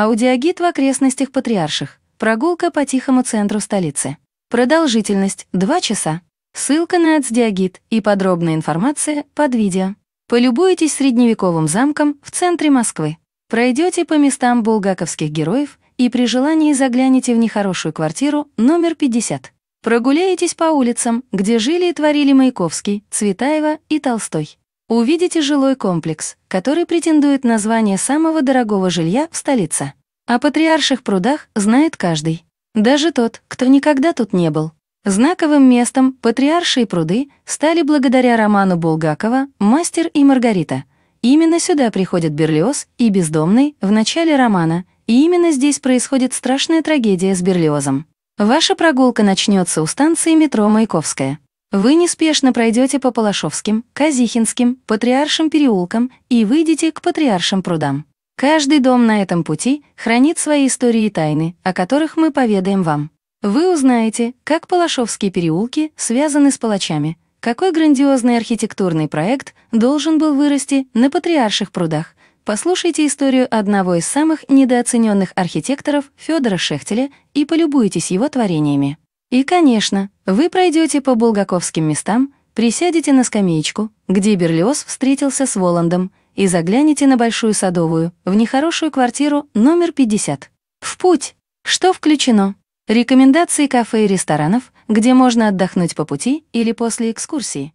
Аудиогид в окрестностях Патриарших. Прогулка по тихому центру столицы. Продолжительность — 2 часа. Ссылка на Ацдиагид и подробная информация под видео. Полюбуйтесь средневековым замком в центре Москвы. Пройдете по местам булгаковских героев и при желании загляните в нехорошую квартиру номер 50. Прогуляетесь по улицам, где жили и творили Маяковский, Цветаева и Толстой увидите жилой комплекс, который претендует на звание самого дорогого жилья в столице. О патриарших прудах знает каждый, даже тот, кто никогда тут не был. Знаковым местом патриаршие пруды стали благодаря роману Булгакова «Мастер и Маргарита». Именно сюда приходят Берлиоз и Бездомный в начале романа, и именно здесь происходит страшная трагедия с Берлиозом. Ваша прогулка начнется у станции метро Маяковская. Вы неспешно пройдете по Палашовским, Казихинским, Патриаршим переулкам и выйдете к Патриаршим прудам. Каждый дом на этом пути хранит свои истории и тайны, о которых мы поведаем вам. Вы узнаете, как Палашовские переулки связаны с палачами, какой грандиозный архитектурный проект должен был вырасти на Патриарших прудах. Послушайте историю одного из самых недооцененных архитекторов Федора Шехтеля и полюбуйтесь его творениями. И, конечно, вы пройдете по булгаковским местам, присядете на скамеечку, где Берлиоз встретился с Воландом, и загляните на Большую Садовую, в нехорошую квартиру номер 50. В путь! Что включено? Рекомендации кафе и ресторанов, где можно отдохнуть по пути или после экскурсии.